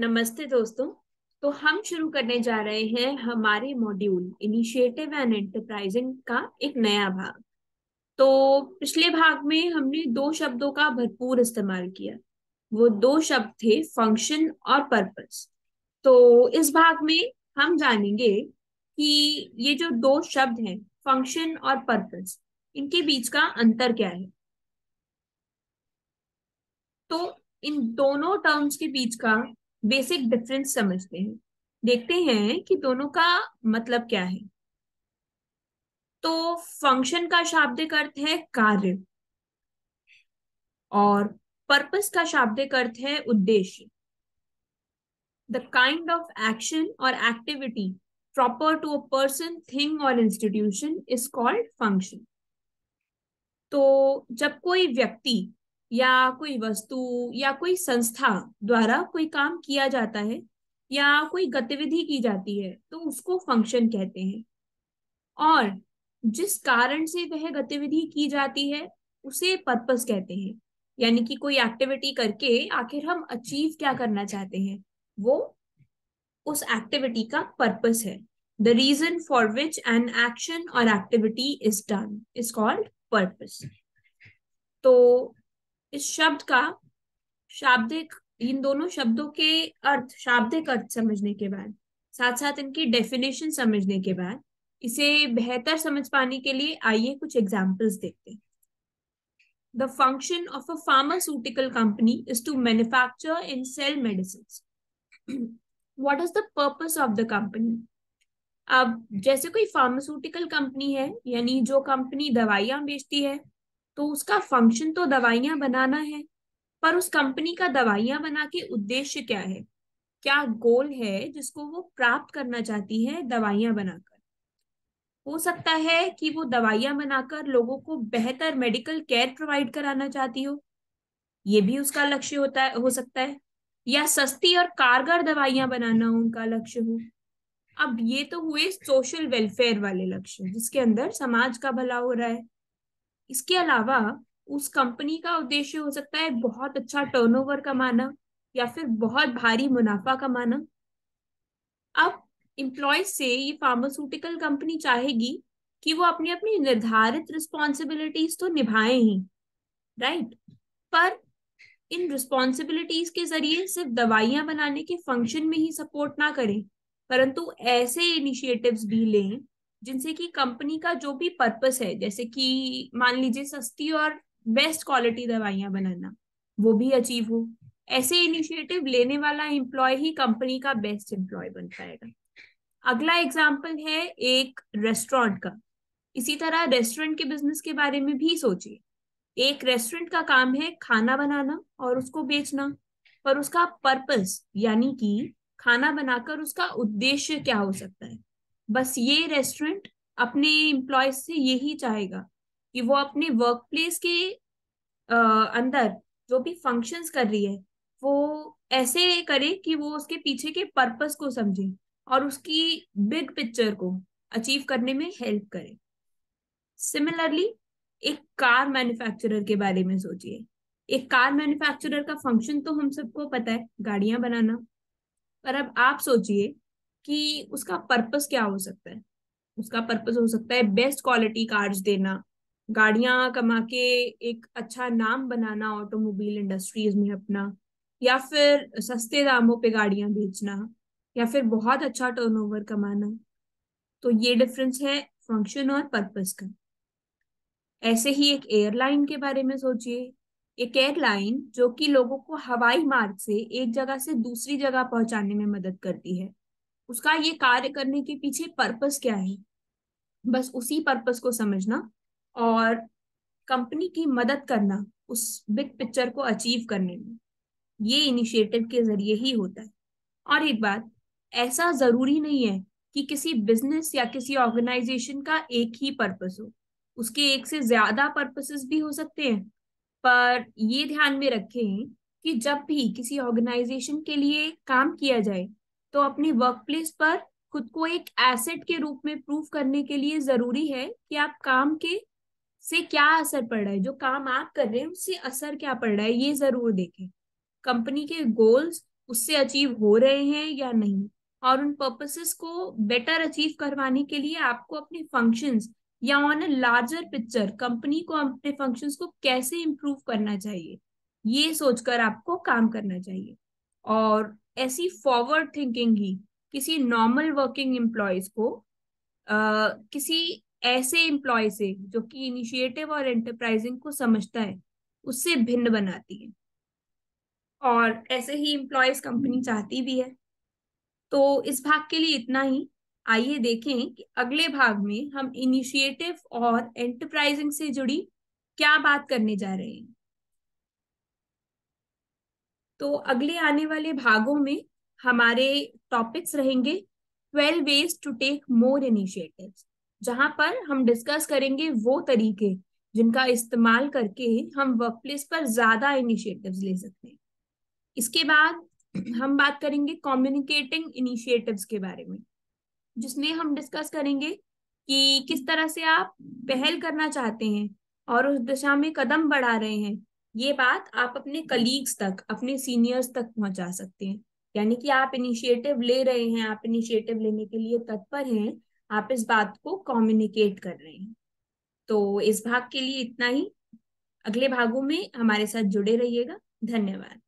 नमस्ते दोस्तों तो हम शुरू करने जा रहे हैं हमारे मॉड्यूल इनिशिएटिव एंड एंटरप्राइजिंग का एक नया भाग तो पिछले भाग में हमने दो शब्दों का भरपूर इस्तेमाल किया वो दो शब्द थे फंक्शन और पर्पस तो इस भाग में हम जानेंगे कि ये जो दो शब्द हैं फंक्शन और पर्पस इनके बीच का अंतर क्या है तो इन दोनों टर्म्स के बीच का बेसिक डिफरेंस समझते हैं देखते हैं कि दोनों का मतलब क्या है तो फंक्शन का शाब्दिक अर्थ है कार्य और पर्पस का शाब्दिक अर्थ है उद्देश्य the kind of action or activity proper to a person thing or institution is called function तो जब कोई व्यक्ति या कोई वस्तु या कोई संस्था द्वारा कोई काम किया जाता है या कोई गतिविधि की जाती है तो उसको फंक्शन कहते हैं और जिस कारण से वह गतिविधि की जाती है उसे पर्पस कहते हैं यानी कि कोई एक्टिविटी करके आखिर हम अचीव क्या करना चाहते हैं वो उस एक्टिविटी का पर्पस है the reason for which an action or activity is done is called purpose तो इस शब्द का शाब्दिक इन दोनों शब्दों के अर्थ शाब्दिक अर्थ समझने के बाद साथ साथ इनकी डेफिनेशन समझने के बाद इसे बेहतर समझ पाने के लिए आइए कुछ एग्जाम्पल्स देखते हैं the function of a pharmaceutical company is to manufacture and sell medicine what is the purpose of the company अब जैसे कोई फार्मास्यूटिकल कंपनी है यानी जो कंपनी दवाइयां बेचती है तो उसका फंक्शन तो दवाइयां बनाना है पर उस कंपनी का दवाइयां बना के उद्देश्य क्या है क्या गोल है जिसको वो प्राप्त करना चाहती है दवाइयां बनाकर हो सकता है कि वो दवाइयां बनाकर लोगों को बेहतर मेडिकल केयर प्रोवाइड कराना चाहती हो ये भी उसका लक्ष्य होता है हो सकता है या सस्ती और कारगर दवाइयां बनाना उनका लक्ष्य हो अब ये तो हुए सोशल वेलफेयर वाले लक्ष्य जिसके अंदर समाज का भला हो रहा है इसके अलावा उस कंपनी का उद्देश्य हो सकता है बहुत अच्छा टर्नओवर कमाना या फिर बहुत भारी मुनाफा कमाना अब इम्प्लॉय से ये फार्मास्यूटिकल कंपनी चाहेगी कि वो अपनी अपनी निर्धारित रिस्पॉन्सिबिलिटीज तो निभाए ही राइट पर इन रिस्पॉन्सिबिलिटीज के जरिए सिर्फ दवाइयां बनाने के फंक्शन में ही सपोर्ट ना करें परंतु ऐसे इनिशिएटिव्स भी लें जिनसे कि कंपनी का जो भी पर्पस है जैसे कि मान लीजिए सस्ती और बेस्ट क्वालिटी दवाइयां बनाना वो भी अचीव हो ऐसे इनिशिएटिव लेने वाला एम्प्लॉय ही कंपनी का बेस्ट एम्प्लॉय बन पाएगा अगला एग्जाम्पल है एक रेस्टोरेंट का इसी तरह रेस्टोरेंट के बिजनेस के बारे में भी सोचिए एक रेस्टोरेंट का काम है खाना बनाना और उसको बेचना पर उसका पर्पस यानी कि खाना बनाकर उसका उद्देश्य क्या हो सकता है बस ये रेस्टोरेंट अपने एम्प्लॉय से यही चाहेगा कि वो अपने वर्क प्लेस के अंदर जो भी फंक्शंस कर रही है वो ऐसे करे कि वो उसके पीछे के पर्पस को समझे और उसकी बिग पिक्चर को अचीव करने में हेल्प करे सिमिलरली एक कार मैन्युफैक्चरर के बारे में सोचिए एक कार मैन्युफैक्चरर का फंक्शन तो हम सबको पता है गाड़ियां बनाना पर अब आप सोचिए कि उसका पर्पस क्या हो सकता है उसका पर्पस हो सकता है बेस्ट क्वालिटी कार्स देना गाड़ियां कमा के एक अच्छा नाम बनाना ऑटोमोबाइल इंडस्ट्रीज में अपना या फिर सस्ते दामों पे गाड़ियां बेचना या फिर बहुत अच्छा टर्नओवर कमाना तो ये डिफरेंस है फंक्शन और पर्पस का ऐसे ही एक एयरलाइन के बारे में सोचिए एक एयरलाइन जो कि लोगों को हवाई मार्ग से एक जगह से दूसरी जगह पहुंचाने में मदद करती है उसका ये कार्य करने के पीछे पर्पस क्या है बस उसी पर्पस को समझना और कंपनी की मदद करना उस बिग पिक्चर को अचीव करने में ये इनिशिएटिव के जरिए ही होता है और एक बात ऐसा जरूरी नहीं है कि किसी बिजनेस या किसी ऑर्गेनाइजेशन का एक ही पर्पस हो उसके एक से ज्यादा पर्पसेस भी हो सकते हैं पर ये ध्यान में रखें कि जब भी किसी ऑर्गेनाइजेशन के लिए काम किया जाए तो अपनी वर्क प्लेस पर खुद को एक एसेट के रूप में प्रूव करने के लिए जरूरी है कि आप काम के से क्या असर पड़ रहा है जो काम आप कर रहे हैं उससे असर क्या पड़ रहा है ये जरूर देखें कंपनी के गोल्स उससे अचीव हो रहे हैं या नहीं और उन पर्पसेस को बेटर अचीव करवाने के लिए आपको अपने फंक्शंस या on a larger picture company को अपने फंक्शंस को कैसे इम्प्रूव करना चाहिए ये सोचकर आपको काम करना चाहिए और ऐसी फॉरवर्ड थिंकिंग ही किसी नॉर्मल वर्किंग एम्प्लॉयज को आ, किसी ऐसे एम्प्लॉय से जो कि इनिशिएटिव और एंटरप्राइजिंग को समझता है उससे भिन्न बनाती है और ऐसे ही एम्प्लॉयज कंपनी चाहती भी है तो इस भाग के लिए इतना ही आइए देखें कि अगले भाग में हम इनिशिएटिव और एंटरप्राइजिंग से जुड़ी क्या बात करने जा रहे हैं तो अगले आने वाले भागों में हमारे टॉपिक्स रहेंगे twelve ways to take more initiative जहां पर हम डिस्कस करेंगे वो तरीके जिनका इस्तेमाल करके हम वर्क प्लेस पर ज्यादा इनिशिएटिव ले सकते हैं इसके बाद हम बात करेंगे कम्युनिकेटिंग इनिशिएटिव्स के बारे में जिसमें हम डिस्कस करेंगे कि किस तरह से आप पहल करना चाहते हैं और उस दिशा में कदम बढ़ा रहे हैं ये बात आप अपने कलीग्स तक अपने सीनियर्स तक पहुंचा सकते हैं यानी कि आप इनिशिएटिव ले रहे हैं आप इनिशिएटिव लेने के लिए तत्पर हैं आप इस बात को कम्युनिकेट कर रहे हैं तो इस भाग के लिए इतना ही अगले भागों में हमारे साथ जुड़े रहिएगा धन्यवाद